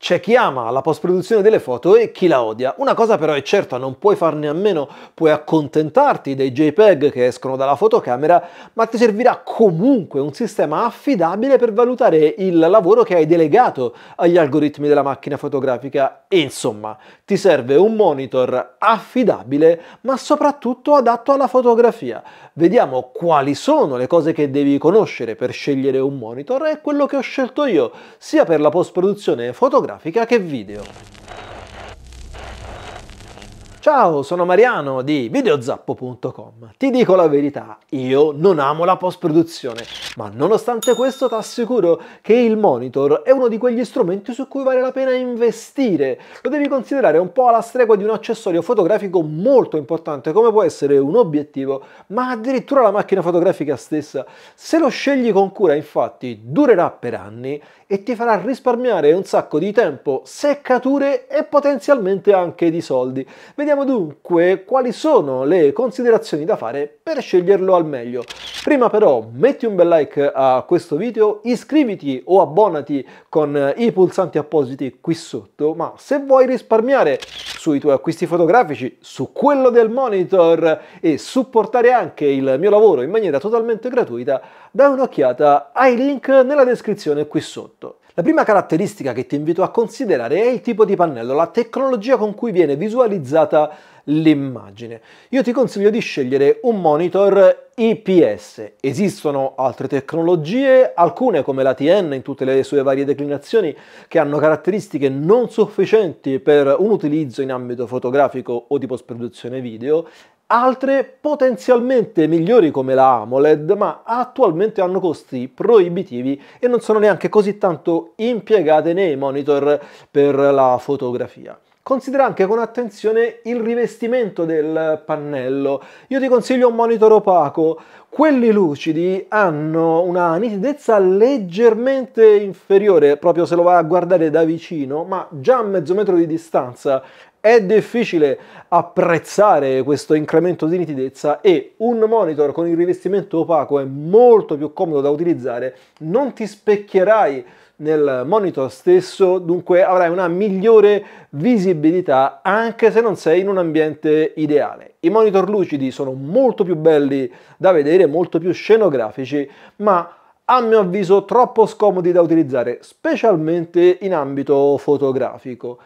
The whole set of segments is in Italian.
C'è chi ama la post-produzione delle foto e chi la odia. Una cosa però è certa, non puoi farne a meno, puoi accontentarti dei JPEG che escono dalla fotocamera, ma ti servirà comunque un sistema affidabile per valutare il lavoro che hai delegato agli algoritmi della macchina fotografica. E insomma, ti serve un monitor affidabile, ma soprattutto adatto alla fotografia. Vediamo quali sono le cose che devi conoscere per scegliere un monitor e quello che ho scelto io, sia per la post-produzione fotografica fotografica che video. Ciao, sono Mariano di videozappo.com. Ti dico la verità, io non amo la post-produzione ma nonostante questo ti assicuro che il monitor è uno di quegli strumenti su cui vale la pena investire. Lo devi considerare un po' alla stregua di un accessorio fotografico molto importante come può essere un obiettivo, ma addirittura la macchina fotografica stessa. Se lo scegli con cura infatti durerà per anni e ti farà risparmiare un sacco di tempo, seccature e potenzialmente anche di soldi. Vediamo dunque quali sono le considerazioni da fare per sceglierlo al meglio. Prima però metti un bel like a questo video, iscriviti o abbonati con eh, i pulsanti appositi qui sotto, ma se vuoi risparmiare sui tuoi acquisti fotografici, su quello del monitor e supportare anche il mio lavoro in maniera totalmente gratuita, dai un'occhiata ai link nella descrizione qui sotto. La prima caratteristica che ti invito a considerare è il tipo di pannello, la tecnologia con cui viene visualizzata l'immagine. Io ti consiglio di scegliere un monitor IPS. Esistono altre tecnologie, alcune come la TN in tutte le sue varie declinazioni, che hanno caratteristiche non sufficienti per un utilizzo in ambito fotografico o di post-produzione video altre potenzialmente migliori come la AMOLED, ma attualmente hanno costi proibitivi e non sono neanche così tanto impiegate nei monitor per la fotografia. Considera anche con attenzione il rivestimento del pannello. Io ti consiglio un monitor opaco. Quelli lucidi hanno una nitidezza leggermente inferiore, proprio se lo vai a guardare da vicino, ma già a mezzo metro di distanza è difficile apprezzare questo incremento di nitidezza e un monitor con il rivestimento opaco è molto più comodo da utilizzare, non ti specchierai nel monitor stesso, dunque avrai una migliore visibilità anche se non sei in un ambiente ideale. I monitor lucidi sono molto più belli da vedere, molto più scenografici, ma a mio avviso troppo scomodi da utilizzare, specialmente in ambito fotografico.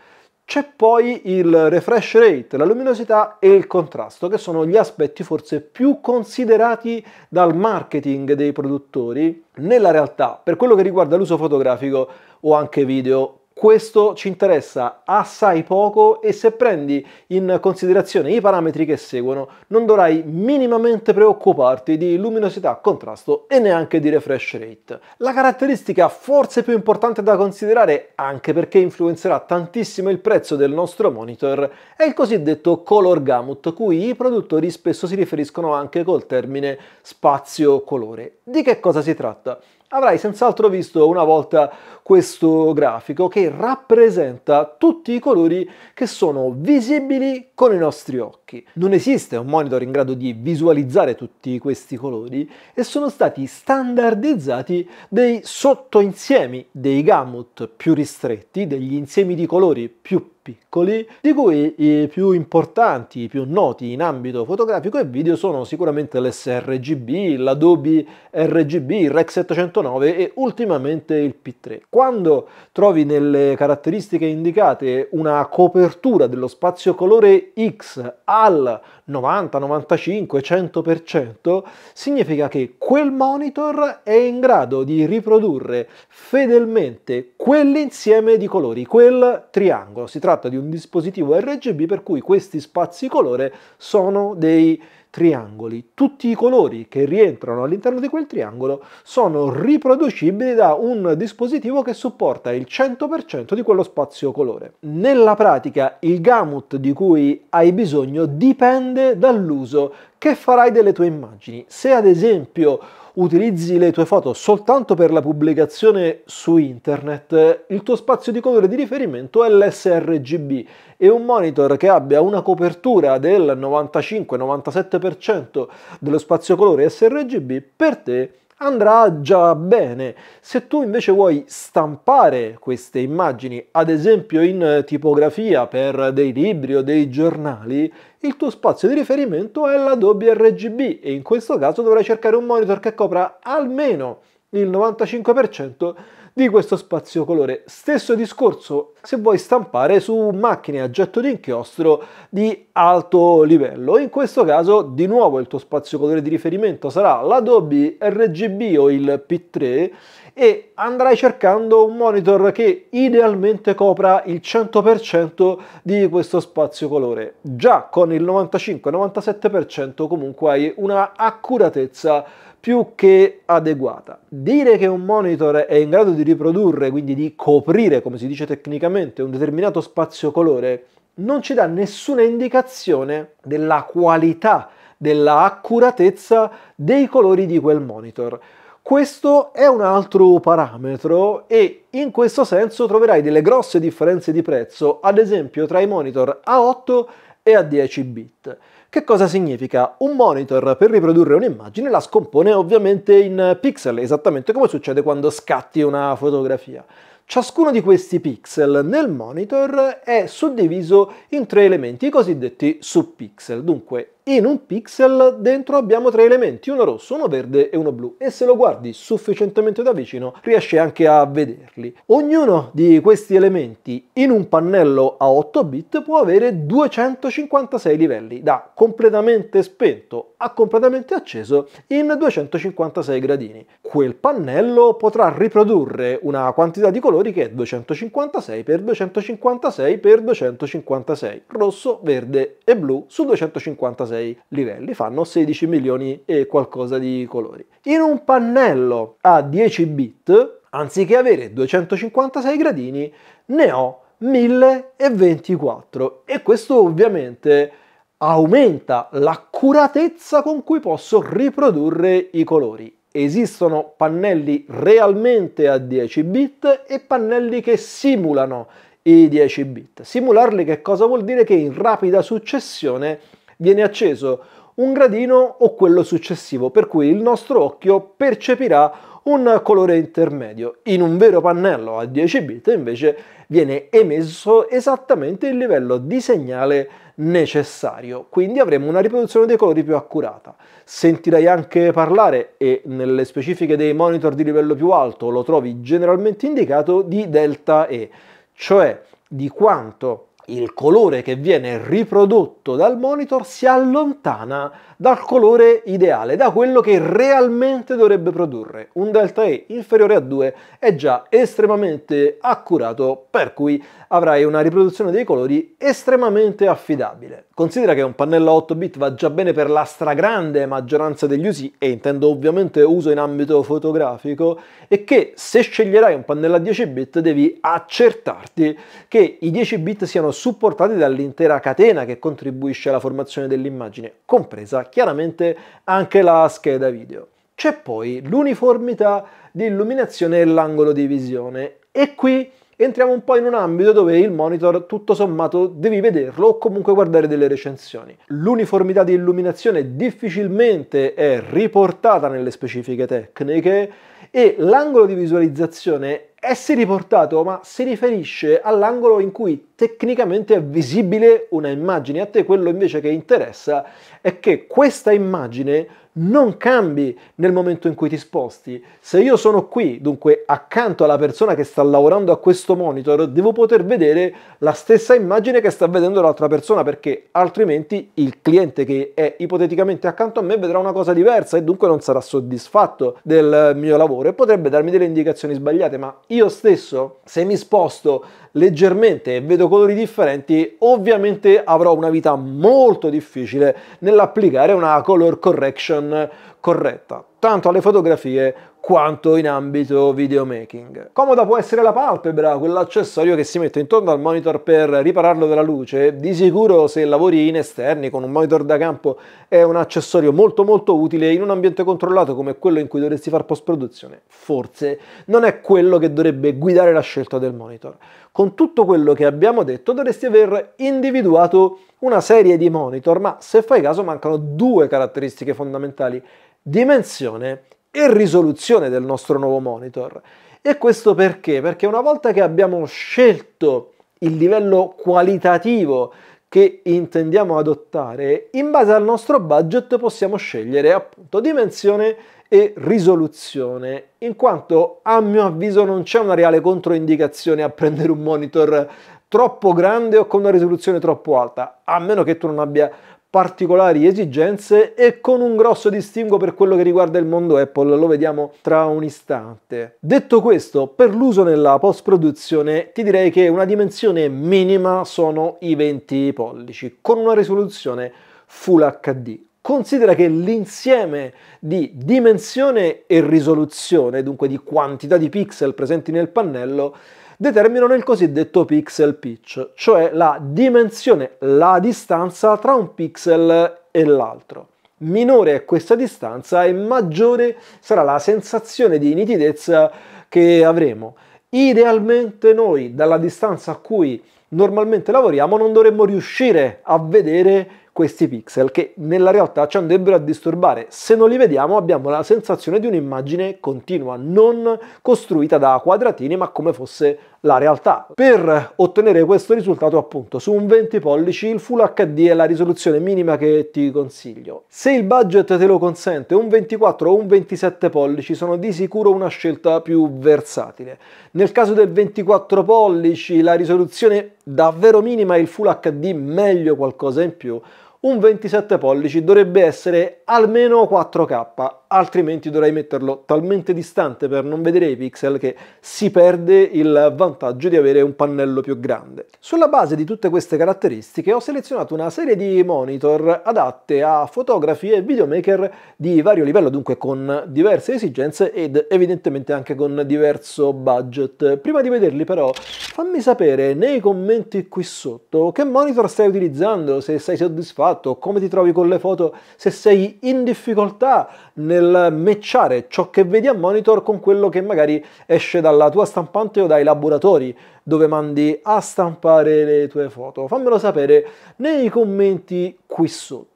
C'è poi il refresh rate, la luminosità e il contrasto, che sono gli aspetti forse più considerati dal marketing dei produttori nella realtà, per quello che riguarda l'uso fotografico o anche video questo ci interessa assai poco e se prendi in considerazione i parametri che seguono non dovrai minimamente preoccuparti di luminosità, contrasto e neanche di refresh rate. La caratteristica forse più importante da considerare, anche perché influenzerà tantissimo il prezzo del nostro monitor, è il cosiddetto color gamut, cui i produttori spesso si riferiscono anche col termine spazio-colore. Di che cosa si tratta? Avrai senz'altro visto una volta questo grafico che rappresenta tutti i colori che sono visibili con i nostri occhi perché non esiste un monitor in grado di visualizzare tutti questi colori e sono stati standardizzati dei sottoinsiemi dei gamut più ristretti, degli insiemi di colori più piccoli, di cui i più importanti, i più noti in ambito fotografico e video sono sicuramente l'SRGB, l'Adobe RGB, il Rec 709 e ultimamente il P3. Quando trovi nelle caratteristiche indicate una copertura dello spazio colore X a al 90, 95, 100%, significa che quel monitor è in grado di riprodurre fedelmente quell'insieme di colori, quel triangolo. Si tratta di un dispositivo RGB per cui questi spazi colore sono dei triangoli. Tutti i colori che rientrano all'interno di quel triangolo sono riproducibili da un dispositivo che supporta il 100% di quello spazio colore. Nella pratica il gamut di cui hai bisogno dipende dall'uso che farai delle tue immagini. Se ad esempio utilizzi le tue foto soltanto per la pubblicazione su internet, il tuo spazio di colore di riferimento è l'SRGB e un monitor che abbia una copertura del 95-97% dello spazio colore sRGB per te andrà già bene. Se tu invece vuoi stampare queste immagini, ad esempio in tipografia per dei libri o dei giornali, il tuo spazio di riferimento è l'Adobe RGB e in questo caso dovrai cercare un monitor che copra almeno il 95% di questo spazio colore. Stesso discorso se vuoi stampare su macchine a getto di inchiostro di alto livello. In questo caso di nuovo il tuo spazio colore di riferimento sarà l'Adobe RGB o il P3 e andrai cercando un monitor che idealmente copra il 100% di questo spazio colore. Già con il 95-97% comunque hai una accuratezza più che adeguata. Dire che un monitor è in grado di riprodurre, quindi di coprire, come si dice tecnicamente, un determinato spazio colore, non ci dà nessuna indicazione della qualità, della accuratezza dei colori di quel monitor. Questo è un altro parametro e in questo senso troverai delle grosse differenze di prezzo, ad esempio tra i monitor A8 e a 10 bit. Che cosa significa? Un monitor per riprodurre un'immagine la scompone ovviamente in pixel, esattamente come succede quando scatti una fotografia. Ciascuno di questi pixel nel monitor è suddiviso in tre elementi, i cosiddetti subpixel, dunque in un pixel dentro abbiamo tre elementi, uno rosso, uno verde e uno blu e se lo guardi sufficientemente da vicino riesci anche a vederli. Ognuno di questi elementi in un pannello a 8 bit può avere 256 livelli, da completamente spento a completamente acceso in 256 gradini. Quel pannello potrà riprodurre una quantità di colori che è 256 x 256 x 256, rosso, verde e blu su 256 6 livelli, fanno 16 milioni e qualcosa di colori. In un pannello a 10 bit, anziché avere 256 gradini, ne ho 1024 e questo ovviamente aumenta l'accuratezza con cui posso riprodurre i colori. Esistono pannelli realmente a 10 bit e pannelli che simulano i 10 bit. Simularli che cosa vuol dire? Che in rapida successione viene acceso un gradino o quello successivo, per cui il nostro occhio percepirà un colore intermedio. In un vero pannello a 10 bit invece viene emesso esattamente il livello di segnale necessario, quindi avremo una riproduzione dei colori più accurata. Sentirai anche parlare, e nelle specifiche dei monitor di livello più alto lo trovi generalmente indicato, di delta E, cioè di quanto il colore che viene riprodotto dal monitor si allontana dal colore ideale, da quello che realmente dovrebbe produrre. Un delta E inferiore a 2 è già estremamente accurato, per cui avrai una riproduzione dei colori estremamente affidabile. Considera che un pannello 8 bit va già bene per la stragrande maggioranza degli usi, e intendo ovviamente uso in ambito fotografico, e che se sceglierai un pannello a 10 bit devi accertarti che i 10 bit siano supportati dall'intera catena che contribuisce alla formazione dell'immagine, compresa chiaramente anche la scheda video. C'è poi l'uniformità di illuminazione e l'angolo di visione e qui entriamo un po' in un ambito dove il monitor tutto sommato devi vederlo o comunque guardare delle recensioni. L'uniformità di illuminazione difficilmente è riportata nelle specifiche tecniche e l'angolo di visualizzazione essere riportato ma si riferisce all'angolo in cui tecnicamente è visibile una immagine, a te quello invece che interessa è che questa immagine non cambi nel momento in cui ti sposti. Se io sono qui, dunque accanto alla persona che sta lavorando a questo monitor, devo poter vedere la stessa immagine che sta vedendo l'altra persona, perché altrimenti il cliente che è ipoteticamente accanto a me vedrà una cosa diversa e dunque non sarà soddisfatto del mio lavoro e potrebbe darmi delle indicazioni sbagliate, ma io stesso, se mi sposto leggermente e vedo colori differenti, ovviamente avrò una vita molto difficile nell'applicare una color correction corretta, tanto alle fotografie quanto in ambito videomaking. Comoda può essere la palpebra, quell'accessorio che si mette intorno al monitor per ripararlo dalla luce. Di sicuro se lavori in esterni con un monitor da campo è un accessorio molto molto utile in un ambiente controllato come quello in cui dovresti fare post-produzione. Forse non è quello che dovrebbe guidare la scelta del monitor. Con tutto quello che abbiamo detto dovresti aver individuato una serie di monitor, ma se fai caso mancano due caratteristiche fondamentali. Dimensione e risoluzione del nostro nuovo monitor. E questo perché? Perché una volta che abbiamo scelto il livello qualitativo che intendiamo adottare, in base al nostro budget possiamo scegliere appunto dimensione e risoluzione, in quanto a mio avviso non c'è una reale controindicazione a prendere un monitor troppo grande o con una risoluzione troppo alta, a meno che tu non abbia particolari esigenze e con un grosso distingo per quello che riguarda il mondo Apple, lo vediamo tra un istante. Detto questo, per l'uso nella post-produzione ti direi che una dimensione minima sono i 20 pollici, con una risoluzione Full HD. Considera che l'insieme di dimensione e risoluzione, dunque di quantità di pixel presenti nel pannello, determinano il cosiddetto pixel pitch, cioè la dimensione, la distanza tra un pixel e l'altro. Minore è questa distanza e maggiore sarà la sensazione di nitidezza che avremo. Idealmente noi dalla distanza a cui normalmente lavoriamo non dovremmo riuscire a vedere questi pixel che nella realtà ci andrebbero a disturbare. Se non li vediamo abbiamo la sensazione di un'immagine continua, non costruita da quadratini ma come fosse la realtà. Per ottenere questo risultato appunto su un 20 pollici il Full HD è la risoluzione minima che ti consiglio. Se il budget te lo consente un 24 o un 27 pollici sono di sicuro una scelta più versatile. Nel caso del 24 pollici la risoluzione davvero minima e il Full HD meglio qualcosa in più un 27 pollici dovrebbe essere almeno 4K, altrimenti dovrei metterlo talmente distante per non vedere i pixel che si perde il vantaggio di avere un pannello più grande. Sulla base di tutte queste caratteristiche ho selezionato una serie di monitor adatte a fotografi e videomaker di vario livello, dunque con diverse esigenze ed evidentemente anche con diverso budget. Prima di vederli però fammi sapere nei commenti qui sotto che monitor stai utilizzando, se sei soddisfatto fatto, come ti trovi con le foto, se sei in difficoltà nel matchare ciò che vedi a monitor con quello che magari esce dalla tua stampante o dai laboratori dove mandi a stampare le tue foto. Fammelo sapere nei commenti qui sotto.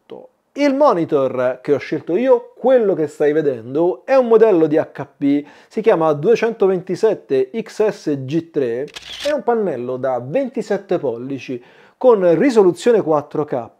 Il monitor che ho scelto io, quello che stai vedendo, è un modello di HP, si chiama 227XSG3, è un pannello da 27 pollici con risoluzione 4K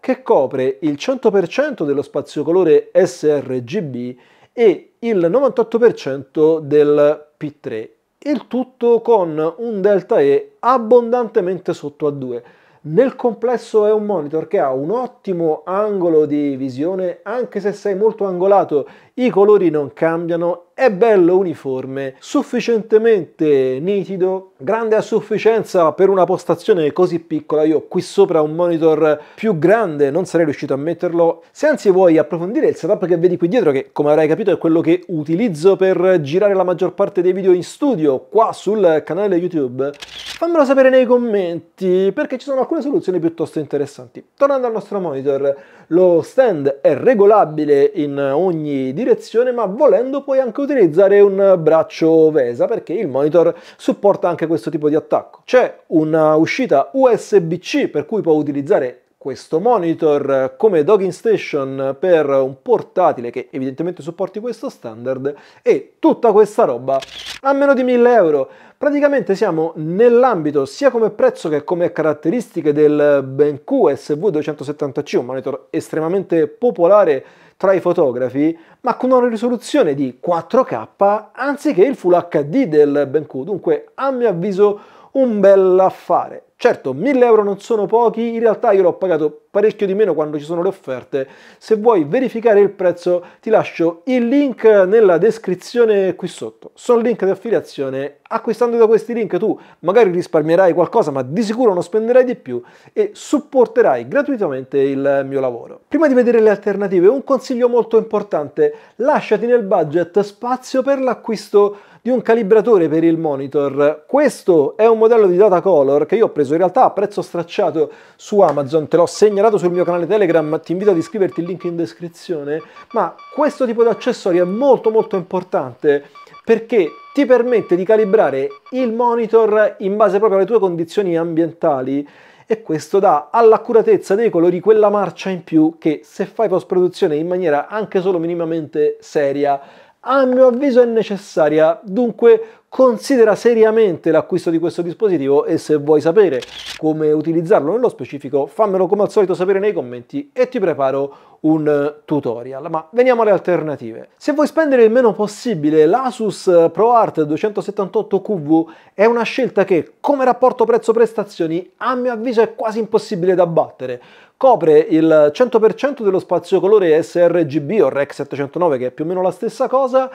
che copre il 100% dello spazio colore sRGB e il 98% del P3, il tutto con un delta E abbondantemente sotto a 2. Nel complesso è un monitor che ha un ottimo angolo di visione, anche se sei molto angolato i colori non cambiano, è bello uniforme, sufficientemente nitido, grande a sufficienza per una postazione così piccola, io qui sopra un monitor più grande non sarei riuscito a metterlo, se anzi vuoi approfondire il setup che vedi qui dietro che come avrai capito è quello che utilizzo per girare la maggior parte dei video in studio qua sul canale YouTube, fammelo sapere nei commenti perché ci sono alcune soluzioni piuttosto interessanti. Tornando al nostro monitor, lo stand è regolabile in ogni direzione ma volendo puoi anche utilizzare un braccio VESA perché il monitor supporta anche questo tipo di attacco. C'è una uscita USB-C per cui puoi utilizzare questo monitor come docking station per un portatile che evidentemente supporti questo standard e tutta questa roba a meno di 1000 euro. Praticamente siamo nell'ambito sia come prezzo che come caratteristiche del BenQ SV270C, un monitor estremamente popolare tra i fotografi, ma con una risoluzione di 4K anziché il Full HD del BenQ, dunque a mio avviso un bel affare. Certo, 1000 euro non sono pochi, in realtà io l'ho pagato parecchio di meno quando ci sono le offerte. Se vuoi verificare il prezzo ti lascio il link nella descrizione qui sotto. Sono link di affiliazione, acquistando da questi link tu magari risparmierai qualcosa ma di sicuro non spenderai di più e supporterai gratuitamente il mio lavoro. Prima di vedere le alternative, un consiglio molto importante, lasciati nel budget spazio per l'acquisto di un calibratore per il monitor. Questo è un modello di data color che io ho preso preso in realtà a prezzo stracciato su Amazon, te l'ho segnalato sul mio canale Telegram, ti invito ad iscriverti, il link in descrizione, ma questo tipo di accessorio è molto molto importante perché ti permette di calibrare il monitor in base proprio alle tue condizioni ambientali e questo dà all'accuratezza dei colori quella marcia in più che se fai post produzione in maniera anche solo minimamente seria a mio avviso è necessaria, dunque considera seriamente l'acquisto di questo dispositivo e se vuoi sapere come utilizzarlo nello specifico fammelo come al solito sapere nei commenti e ti preparo un eh, tutorial. Ma veniamo alle alternative. Se vuoi spendere il meno possibile l'Asus ProArt 278QV è una scelta che come rapporto prezzo-prestazioni a mio avviso è quasi impossibile da battere copre il 100% dello spazio colore sRGB o REC 709 che è più o meno la stessa cosa,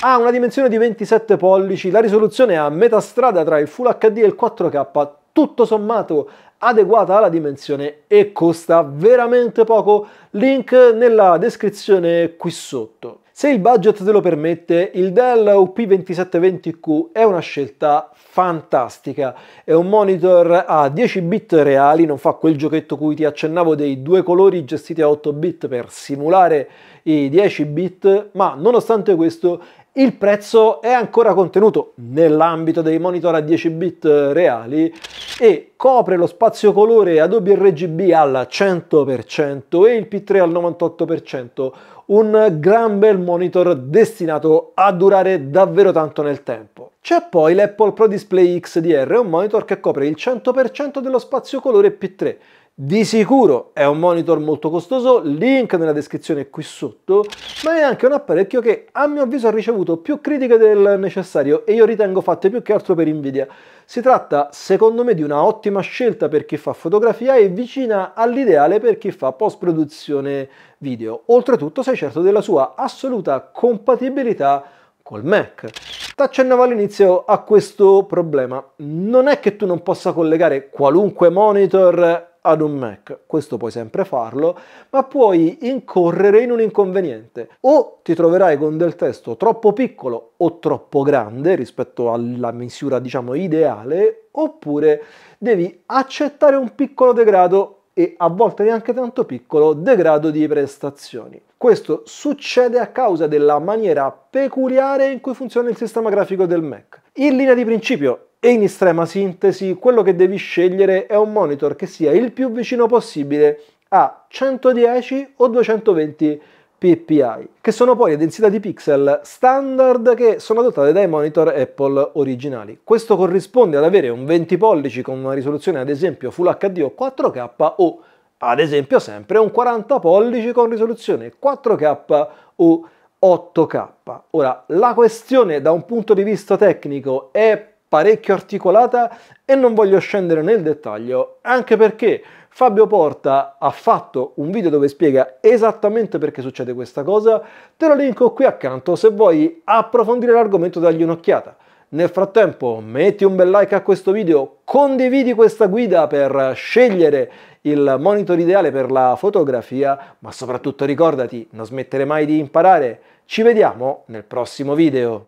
ha una dimensione di 27 pollici, la risoluzione è a metà strada tra il Full HD e il 4K, tutto sommato adeguata alla dimensione e costa veramente poco, link nella descrizione qui sotto. Se il budget te lo permette, il Dell UP2720Q è una scelta fantastica. È un monitor a 10 bit reali, non fa quel giochetto cui ti accennavo dei due colori gestiti a 8 bit per simulare i 10 bit, ma nonostante questo il prezzo è ancora contenuto nell'ambito dei monitor a 10 bit reali e copre lo spazio colore Adobe RGB al 100% e il P3 al 98%, un gran bel monitor destinato a durare davvero tanto nel tempo. C'è poi l'Apple Pro Display XDR, un monitor che copre il 100% dello spazio colore P3, di sicuro è un monitor molto costoso, link nella descrizione qui sotto, ma è anche un apparecchio che a mio avviso ha ricevuto più critiche del necessario e io ritengo fatte più che altro per Nvidia. Si tratta secondo me di una ottima scelta per chi fa fotografia e vicina all'ideale per chi fa post produzione video. Oltretutto sei certo della sua assoluta compatibilità col Mac T'accennavo all'inizio a questo problema. Non è che tu non possa collegare qualunque monitor ad un Mac. Questo puoi sempre farlo, ma puoi incorrere in un inconveniente. O ti troverai con del testo troppo piccolo o troppo grande rispetto alla misura, diciamo, ideale, oppure devi accettare un piccolo degrado e a volte neanche tanto piccolo degrado di prestazioni. Questo succede a causa della maniera peculiare in cui funziona il sistema grafico del Mac. In linea di principio e in estrema sintesi quello che devi scegliere è un monitor che sia il più vicino possibile a 110 o 220 ppi, che sono poi le densità di pixel standard che sono adottate dai monitor Apple originali. Questo corrisponde ad avere un 20 pollici con una risoluzione ad esempio Full HD o 4K o ad esempio sempre un 40 pollici con risoluzione 4K o 8K. Ora, la questione da un punto di vista tecnico è parecchio articolata e non voglio scendere nel dettaglio, anche perché Fabio Porta ha fatto un video dove spiega esattamente perché succede questa cosa, te lo linko qui accanto se vuoi approfondire l'argomento dargli un'occhiata. Nel frattempo metti un bel like a questo video, condividi questa guida per scegliere il monitor ideale per la fotografia, ma soprattutto ricordati, non smettere mai di imparare. Ci vediamo nel prossimo video.